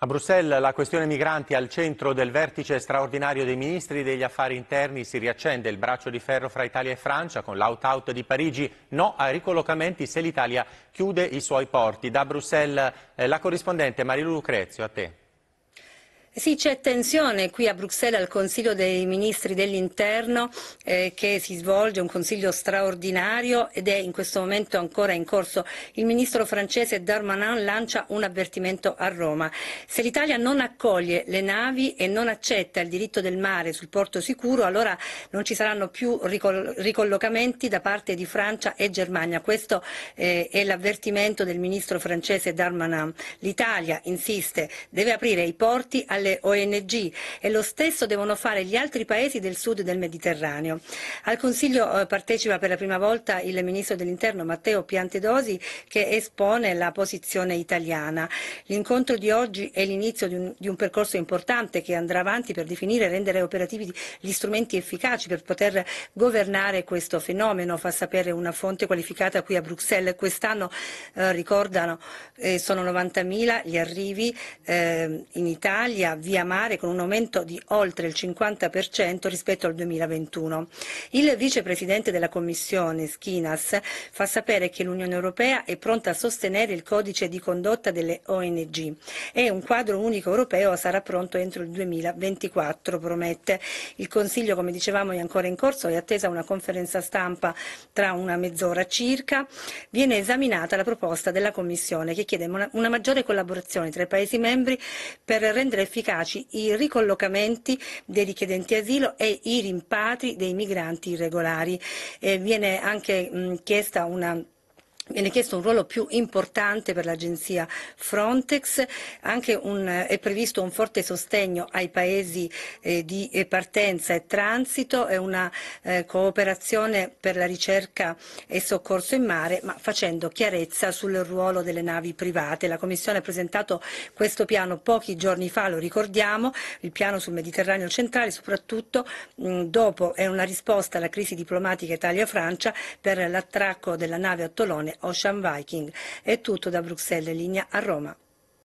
A Bruxelles la questione migranti al centro del vertice straordinario dei ministri degli affari interni si riaccende il braccio di ferro fra Italia e Francia con l'out-out di Parigi no ai ricollocamenti se l'Italia chiude i suoi porti. Da Bruxelles eh, la corrispondente Marilu Lucrezio, a te. Sì, c'è tensione qui a Bruxelles al Consiglio dei Ministri dell'Interno eh, che si svolge, un consiglio straordinario ed è in questo momento ancora in corso. Il ministro francese Darmanin lancia un avvertimento a Roma. Se l'Italia non accoglie le navi e non accetta il diritto del mare sul porto sicuro, allora non ci saranno più ricoll ricollocamenti da parte di Francia e Germania. Questo eh, è l'avvertimento del ministro francese Darmanin. L'Italia, insiste, deve aprire i porti alle le ONG e lo stesso devono fare gli altri paesi del sud del Mediterraneo. Al Consiglio eh, partecipa per la prima volta il Ministro dell'Interno Matteo Piantedosi che espone la posizione italiana. L'incontro di oggi è l'inizio di un, di un percorso importante che andrà avanti per definire e rendere operativi gli strumenti efficaci per poter governare questo fenomeno, fa sapere una fonte qualificata qui a Bruxelles. Quest'anno eh, ricordano eh, sono 90.000 gli arrivi eh, in Italia Lombardia via mare con un aumento di oltre il 50% rispetto al 2021. Il vicepresidente della Commissione, Schinas, fa sapere che l'Unione Europea è pronta a sostenere il codice di condotta delle ONG e un quadro unico europeo sarà pronto entro il 2024, promette. Il Consiglio, come dicevamo, è ancora in corso, e attesa una conferenza stampa tra una mezz'ora circa. Viene esaminata la proposta della Commissione che chiede una maggiore collaborazione tra i Paesi membri per rendere efficaci i ricollocamenti dei richiedenti asilo e i rimpatri dei migranti irregolari. Eh, viene anche mh, chiesta una Viene chiesto un ruolo più importante per l'agenzia Frontex, un, è previsto un forte sostegno ai paesi eh, di eh, partenza e transito e una eh, cooperazione per la ricerca e soccorso in mare, ma facendo chiarezza sul ruolo delle navi private. La Commissione ha presentato questo piano pochi giorni fa, lo ricordiamo, il piano sul Mediterraneo centrale, soprattutto mh, mm, dopo è una risposta alla crisi diplomatica Italia-Francia per l'attracco della nave Ottolone Ocean Viking. È tutto da Bruxelles, linea a Roma.